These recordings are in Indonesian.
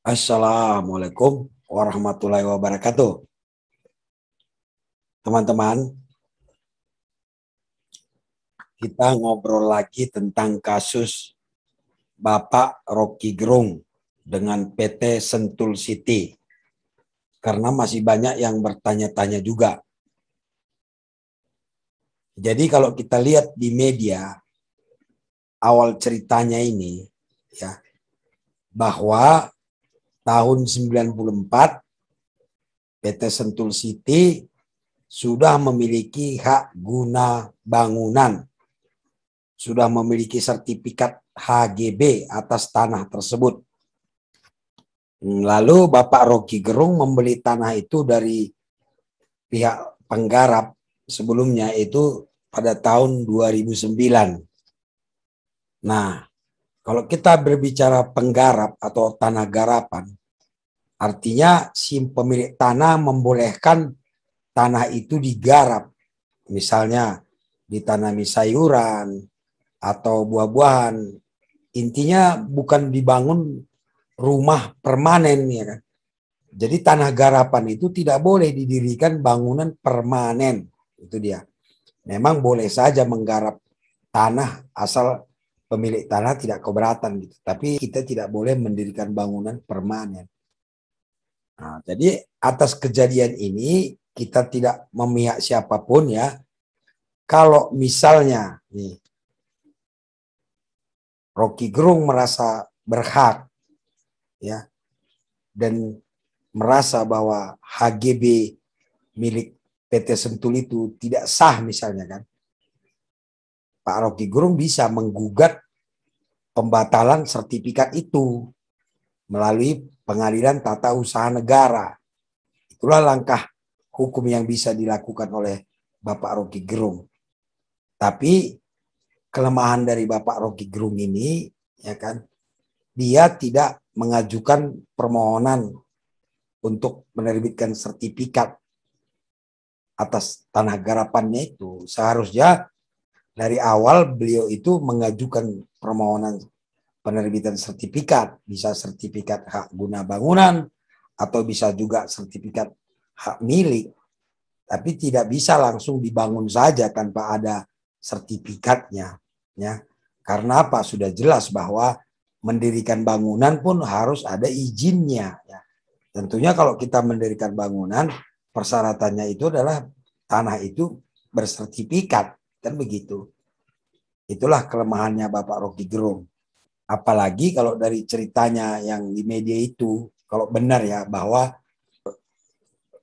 Assalamualaikum warahmatullahi wabarakatuh. Teman-teman, kita ngobrol lagi tentang kasus Bapak Rocky Gerung dengan PT Sentul City. Karena masih banyak yang bertanya-tanya juga. Jadi kalau kita lihat di media awal ceritanya ini ya bahwa tahun 94 PT Sentul City sudah memiliki hak guna bangunan. Sudah memiliki sertifikat HGB atas tanah tersebut. Lalu Bapak Rocky Gerung membeli tanah itu dari pihak penggarap sebelumnya itu pada tahun 2009. Nah, kalau kita berbicara penggarap atau tanah garapan, artinya si pemilik tanah membolehkan tanah itu digarap. Misalnya ditanami sayuran atau buah-buahan. Intinya bukan dibangun rumah permanen ya kan. Jadi tanah garapan itu tidak boleh didirikan bangunan permanen. Itu dia. Memang boleh saja menggarap tanah asal pemilik tanah tidak keberatan gitu. Tapi kita tidak boleh mendirikan bangunan permanen. Nah, jadi atas kejadian ini kita tidak memihak siapapun ya. Kalau misalnya nih Rocky Gerung merasa berhak ya dan merasa bahwa HGB milik PT Sentul itu tidak sah misalnya kan. Pak Rocky Gerung bisa menggugat pembatalan sertifikat itu melalui pengadilan tata usaha negara. Itulah langkah hukum yang bisa dilakukan oleh Bapak Rocky Gerung. Tapi kelemahan dari Bapak Rocky Gerung ini ya kan dia tidak mengajukan permohonan untuk menerbitkan sertifikat atas tanah garapannya itu seharusnya dari awal beliau itu mengajukan permohonan penerbitan sertifikat, bisa sertifikat hak guna bangunan atau bisa juga sertifikat hak milik. Tapi tidak bisa langsung dibangun saja tanpa ada sertifikatnya, ya. Karena apa? Sudah jelas bahwa mendirikan bangunan pun harus ada izinnya, ya. Tentunya kalau kita mendirikan bangunan, persyaratannya itu adalah tanah itu bersertifikat Kan begitu. Itulah kelemahannya Bapak Rocky Gerung. Apalagi kalau dari ceritanya yang di media itu, kalau benar ya bahwa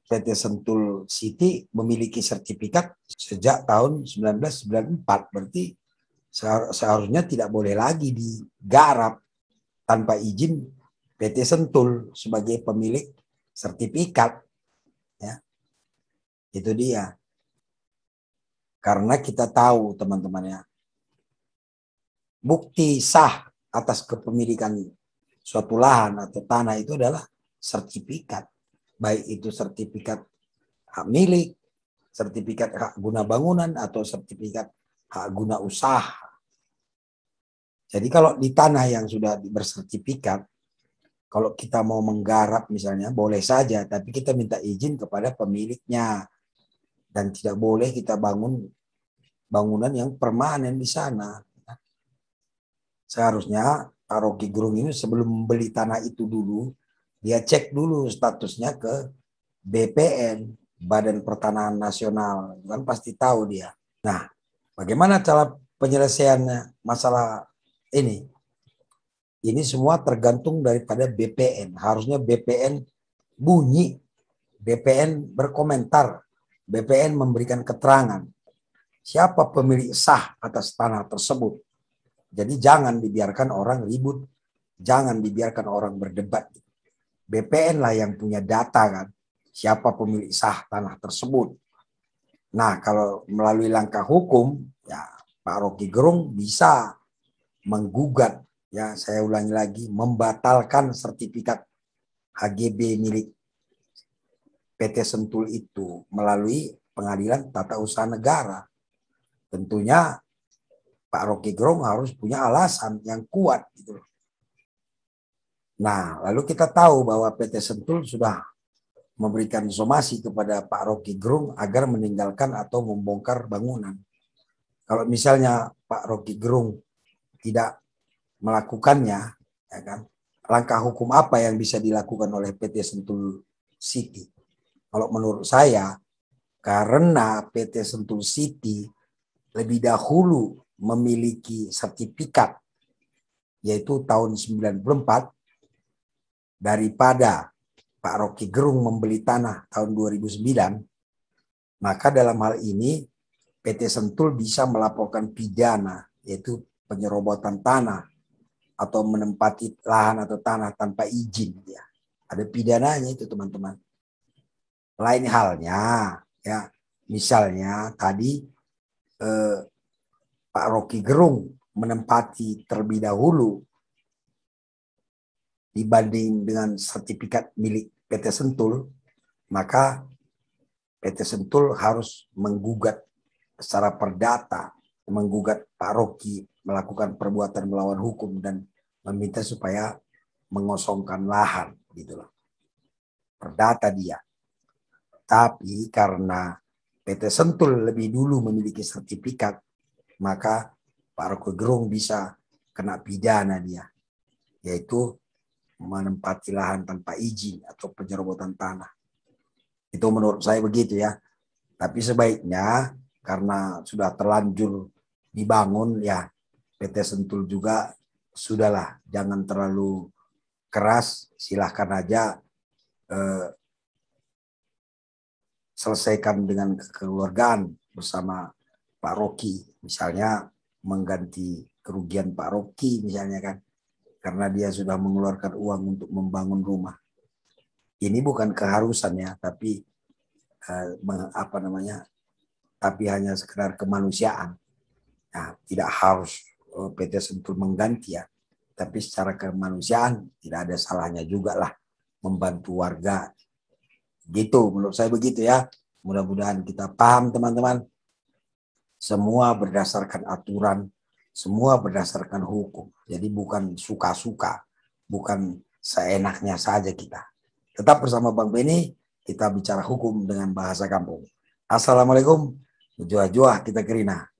PT Sentul City memiliki sertifikat sejak tahun 1994. Berarti seharusnya tidak boleh lagi digarap tanpa izin PT Sentul sebagai pemilik sertifikat. Ya. Itu dia. Karena kita tahu teman-teman ya, bukti sah atas kepemilikan suatu lahan atau tanah itu adalah sertifikat. Baik itu sertifikat hak milik, sertifikat hak guna bangunan, atau sertifikat hak guna usaha. Jadi kalau di tanah yang sudah bersertifikat, kalau kita mau menggarap misalnya boleh saja tapi kita minta izin kepada pemiliknya dan tidak boleh kita bangun bangunan yang permanen di sana. Seharusnya paroki Rocky Gerung ini sebelum beli tanah itu dulu, dia cek dulu statusnya ke BPN, Badan Pertanahan Nasional. Kan pasti tahu dia. Nah, bagaimana cara penyelesaiannya masalah ini? Ini semua tergantung daripada BPN. Harusnya BPN bunyi, BPN berkomentar, BPN memberikan keterangan siapa pemilik sah atas tanah tersebut. Jadi jangan dibiarkan orang ribut, jangan dibiarkan orang berdebat. BPN lah yang punya data kan, siapa pemilik sah tanah tersebut. Nah kalau melalui langkah hukum, ya Pak Rocky Gerung bisa menggugat, ya saya ulangi lagi, membatalkan sertifikat HGB milik PT Sentul itu melalui pengadilan tata usaha negara Tentunya Pak Rocky Gerung harus punya alasan yang kuat gitu Nah, lalu kita tahu bahwa PT Sentul sudah memberikan somasi kepada Pak Rocky Gerung agar meninggalkan atau membongkar bangunan. Kalau misalnya Pak Rocky Gerung tidak melakukannya, ya kan, langkah hukum apa yang bisa dilakukan oleh PT Sentul City? Kalau menurut saya, karena PT Sentul City lebih dahulu memiliki sertifikat yaitu tahun 94 daripada Pak Rocky Gerung membeli tanah tahun 2009 maka dalam hal ini PT Sentul bisa melaporkan pidana yaitu penyerobotan tanah atau menempati lahan atau tanah tanpa izin ya. Ada pidananya itu teman-teman. Lain halnya ya, misalnya tadi eh, Pak Rocky Gerung menempati terlebih dahulu dibanding dengan sertifikat milik PT Sentul, maka PT Sentul harus menggugat secara perdata, menggugat Pak Rocky melakukan perbuatan melawan hukum dan meminta supaya mengosongkan lahan gitu loh. Perdata dia. Tapi karena PT Sentul lebih dulu memiliki sertifikat, maka Pak Roko Gerung bisa kena pidana dia, yaitu menempati lahan tanpa izin atau penyerobotan tanah. Itu menurut saya begitu ya. Tapi sebaiknya karena sudah terlanjur dibangun ya PT Sentul juga sudahlah jangan terlalu keras silahkan aja eh, selesaikan dengan kekeluargaan bersama Pak Rocky misalnya mengganti kerugian Pak Rocky misalnya kan karena dia sudah mengeluarkan uang untuk membangun rumah ini bukan keharusan ya tapi eh, apa namanya tapi hanya sekedar kemanusiaan nah, tidak harus eh, PT Sentul mengganti ya tapi secara kemanusiaan tidak ada salahnya juga lah membantu warga Gitu, menurut saya begitu ya. Mudah-mudahan kita paham teman-teman. Semua berdasarkan aturan, semua berdasarkan hukum. Jadi bukan suka-suka, bukan seenaknya saja kita. Tetap bersama Bang Beni, kita bicara hukum dengan bahasa kampung. Assalamualaikum, jua-jua kita kerina.